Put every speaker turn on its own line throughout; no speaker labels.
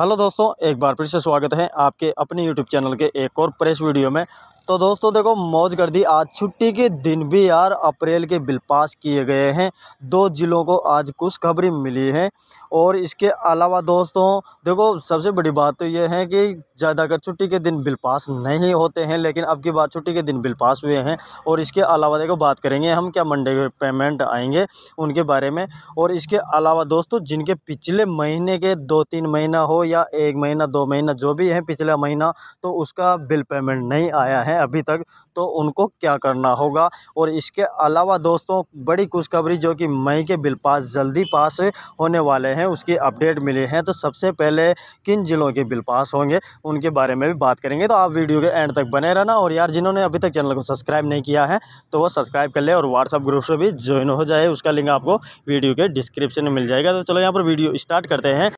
hello दोस्तों एक बार फिर से स्वागत है आपके अपने यूट्यूब चैनल के एक और प्रेस वीडियो में तो दोस्तों देखो मौज कर दी आज छुट्टी के दिन भी यार अप्रैल के बिल पास किए गए हैं दो ज़िलों को आज कुछ खबरें मिली हैं और इसके अलावा दोस्तों देखो सबसे बड़ी बात तो ये है कि ज़्यादातर छुट्टी के दिन बिल पास नहीं होते हैं लेकिन अब की बार छुट्टी के दिन बिल पास हुए हैं और इसके अलावा देखो बात करेंगे हम क्या मंडे के पेमेंट आएंगे उनके बारे में और इसके अलावा दोस्तों जिनके पिछले महीने के दो तीन महीना हो या एक महीना दो महीना जो भी है पिछला महीना तो उसका बिल पेमेंट नहीं आया है हैं अभी तक तो उनको क्या करना होगा और इसके अलावा दोस्तों बड़ी खुशखबरी जो कि मई के बिल पास जल्दी पास होने वाले हैं उसकी अपडेट मिली है तो सबसे पहले किन ज़िलों के बिल पास होंगे उनके बारे में भी बात करेंगे तो आप वीडियो के एंड तक बने रहना और यार जिन्होंने अभी तक चैनल को सब्सक्राइब नहीं किया है तो वो सब्सक्राइब कर ले और व्हाट्सअप ग्रुप से भी ज्वाइन हो जाए उसका लिंक आपको वीडियो के डिस्क्रिप्शन में मिल जाएगा तो चलो यहाँ पर वीडियो स्टार्ट करते हैं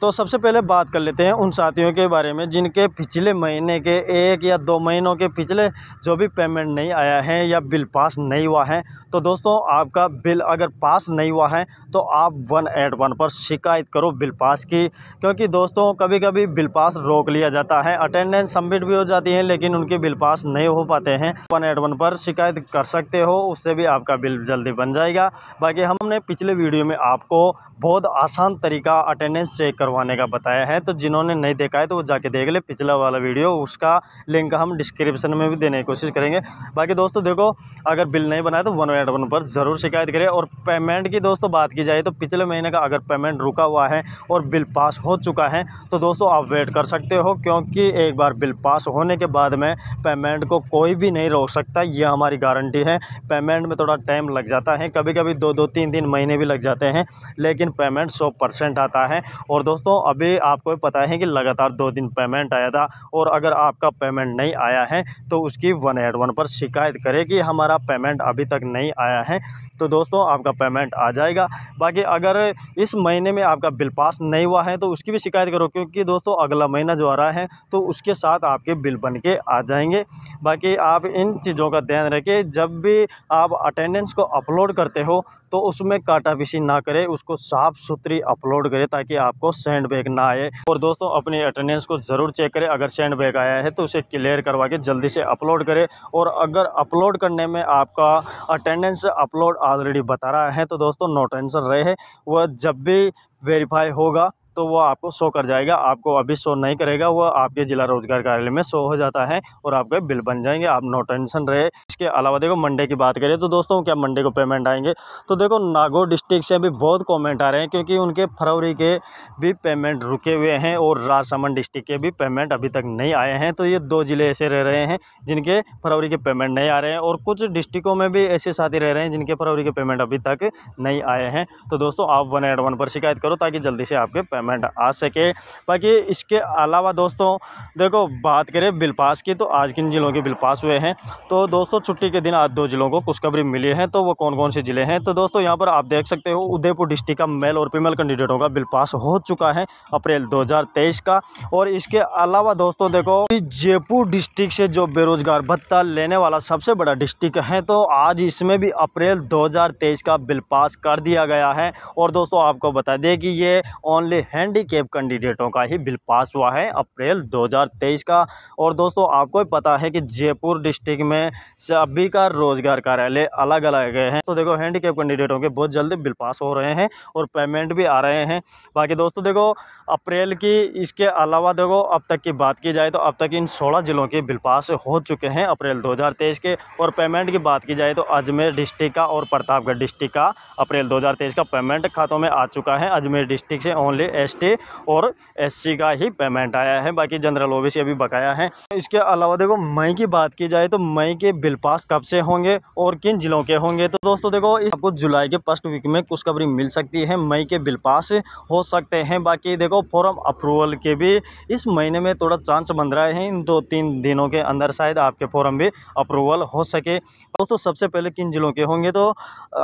तो सबसे पहले बात कर लेते हैं उन साथियों के बारे में जिनके पिछले महीने के एक या दो महीनों के पिछले जो भी पेमेंट नहीं आया है या बिल पास नहीं हुआ है तो दोस्तों आपका बिल अगर पास नहीं हुआ है तो आप वन एट वन पर शिकायत करो बिल पास की क्योंकि दोस्तों कभी कभी बिल पास रोक लिया जाता है अटेंडेंस सबमिट भी हो जाती है लेकिन उनके बिल पास नहीं हो पाते हैं वन एट वन पर शिकायत कर सकते हो उससे भी आपका बिल जल्दी बन जाएगा बाकी हमने पिछले वीडियो में आपको बहुत आसान तरीका अटेंडेंस चेक करवाने का बताया है तो जिन्होंने नहीं देखा है तो वो जाके देख ले पिछला वाला वीडियो उसका लिंक हम डिस्क्रिप्शन में भी देने की कोशिश करेंगे बाकी दोस्तों देखो अगर बिल नहीं बनाए तो वन एट वन पर ज़रूर शिकायत करें और पेमेंट की दोस्तों बात की जाए तो पिछले महीने का अगर पेमेंट रुका हुआ है और बिल पास हो चुका है तो दोस्तों आप वेट कर सकते हो क्योंकि एक बार बिल पास होने के बाद में पेमेंट को कोई भी नहीं रोक सकता ये हमारी गारंटी है पेमेंट में थोड़ा टाइम लग जाता है कभी कभी दो दो तीन दिन महीने भी लग जाते हैं लेकिन पेमेंट सौ परसेंट आता है और दोस्तों दोस्तों अभी आपको पता है कि लगातार दो दिन पेमेंट आया था और अगर आपका पेमेंट नहीं आया है तो उसकी वन एट वन पर शिकायत करें कि हमारा पेमेंट अभी तक नहीं आया है तो दोस्तों आपका पेमेंट आ जाएगा बाकी अगर इस महीने में आपका बिल पास नहीं हुआ है तो उसकी भी शिकायत करो क्योंकि दोस्तों अगला महीना जो आ रहा है तो उसके साथ आपके बिल बन के आ जाएंगे बाकी आप इन चीज़ों का ध्यान रखें जब भी आप अटेंडेंस को अपलोड करते हो तो उसमें काटापिशी ना करें उसको साफ़ सुथरी अपलोड करें ताकि आपको सैंड बैग ना आए और दोस्तों अपनी अटेंडेंस को ज़रूर चेक करें अगर सैंड बैग आया है तो उसे क्लियर करवा के जल्दी से अपलोड करें और अगर अपलोड करने में आपका अटेंडेंस अपलोड ऑलरेडी बता रहा है तो दोस्तों नो टेंशन रहे वह जब भी वेरीफाई होगा तो वो आपको शो कर जाएगा आपको अभी शो नहीं करेगा वो आपके ज़िला रोजगार कार्यालय में शो हो जाता है और आपके बिल बन जाएंगे आप नो टेंशन रहे इसके अलावा देखो मंडे की बात करें तो दोस्तों क्या मंडे को पेमेंट आएंगे तो देखो नागौर डिस्ट्रिक्ट से भी बहुत कॉमेंट आ रहे हैं क्योंकि उनके फरवरी के भी पेमेंट रुके हुए हैं और राजसमंद डिस्ट्रिक्ट के भी पेमेंट अभी तक नहीं आए हैं तो ये दो ज़िले ऐसे रह रहे हैं जिनके फरवरी के पेमेंट नहीं आ रहे हैं और कुछ डिस्ट्रिक्टों में भी ऐसे साथी रह रहे हैं जिनके फरवरी के पेमेंट अभी तक नहीं आए हैं तो दोस्तों आप वन एड वन पर शिकायत करो ताकि जल्दी से आपके पेमेंट पेमेंट आ सके बाकी इसके अलावा दोस्तों देखो बात करें बिल पास की तो आज किन ज़िलों के बिल पास हुए हैं तो दोस्तों छुट्टी के दिन आज दो ज़िलों को खुशखबरी मिली है तो वो कौन कौन से ज़िले हैं तो दोस्तों यहाँ पर आप देख सकते हो उदयपुर डिस्ट्रिक्ट का मेल और फीमेल कैंडिडेटों का बिल पास हो चुका है अप्रैल दो का और इसके अलावा दोस्तों देखो जयपुर डिस्ट्रिक्ट से जो बेरोजगार भत्ता लेने वाला सबसे बड़ा डिस्ट्रिक्ट है तो आज इसमें भी अप्रैल 2023 का बिल पास कर दिया गया है और दोस्तों आपको बता दें कि ये ओनली हैंडीकेप कैंडिडेटों का ही बिल पास हुआ है अप्रैल 2023 का और दोस्तों आपको पता है कि जयपुर डिस्ट्रिक्ट में सभी का रोजगार कार्यालय अलग अलग हैं तो देखो हैंडीकेप कैंडिडेटों के बहुत जल्दी बिल पास हो रहे हैं और पेमेंट भी आ रहे हैं बाकी दोस्तों देखो अप्रैल की इसके अलावा देखो अब तक की बात की जाए तो अब तक इन सोलह ज़िलों के बिल पास हो चुके हैं अप्रैल दो के और पेमेंट की बात की जाए तो अजमेर डिस्ट्रिक्ट का और प्रतापगढ़ डिस्ट्रिक्ट का अप्रैल दो का पेमेंट खातों में आ चुका है अजमेर डिस्ट्रिक्ट से ओनली एस और एस का ही पेमेंट आया है बाकी जनरल ओ अभी बकाया है इसके अलावा देखो मई की बात की जाए तो मई के बिल पास कब से होंगे और किन जिलों के होंगे तो दोस्तों देखो आपको जुलाई के फर्स्ट वीक में कुछ खबरी मिल सकती है मई के बिल पास हो सकते हैं बाकी देखो फॉरम अप्रूवल के भी इस महीने में थोड़ा चांस बन रहा है इन दो तीन दिनों के अंदर शायद आपके फॉरम भी अप्रूवल हो सके दोस्तों सबसे पहले किन जिलों के होंगे तो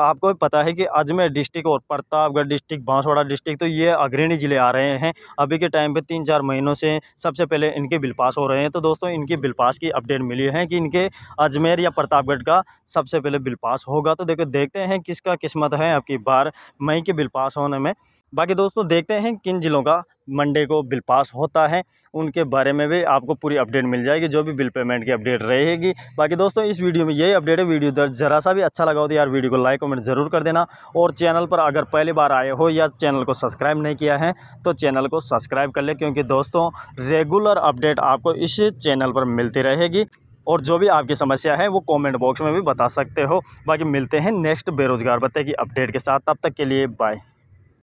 आपको पता है कि अजमेर डिस्ट्रिक्ट और प्रतापगढ़ डिस्ट्रिक्ट बांसवाड़ा डिस्ट्रिक्ट तो ये अग्रणी ज़िले आ रहे हैं अभी के टाइम पे तीन चार महीनों से सबसे पहले इनके बिल पास हो रहे हैं तो दोस्तों इनकी बिल पास की अपडेट मिली है कि इनके अजमेर या प्रतापगढ़ का सबसे पहले बिल पास होगा तो देखो देखते हैं किसका किस्मत है आपकी बार मई के बिल पास होने में बाकी दोस्तों देखते हैं किन ज़िलों का मंडे को बिल पास होता है उनके बारे में भी आपको पूरी अपडेट मिल जाएगी जो भी बिल पेमेंट की अपडेट रहेगी बाकी दोस्तों इस वीडियो में यही अपडेट है वीडियो दर्ज जरा सा भी अच्छा लगा हो तो यार वीडियो को लाइक कमेंट ज़रूर कर देना और चैनल पर अगर पहली बार आए हो या चैनल को सब्सक्राइब नहीं किया है तो चैनल को सब्सक्राइब कर ले क्योंकि दोस्तों रेगुलर अपडेट आपको इस चैनल पर मिलती रहेगी और जो भी आपकी समस्या है वो कॉमेंट बॉक्स में भी बता सकते हो बाकी मिलते हैं नेक्स्ट बेरोज़गार बत्ते की अपडेट के साथ तब तक के लिए बाय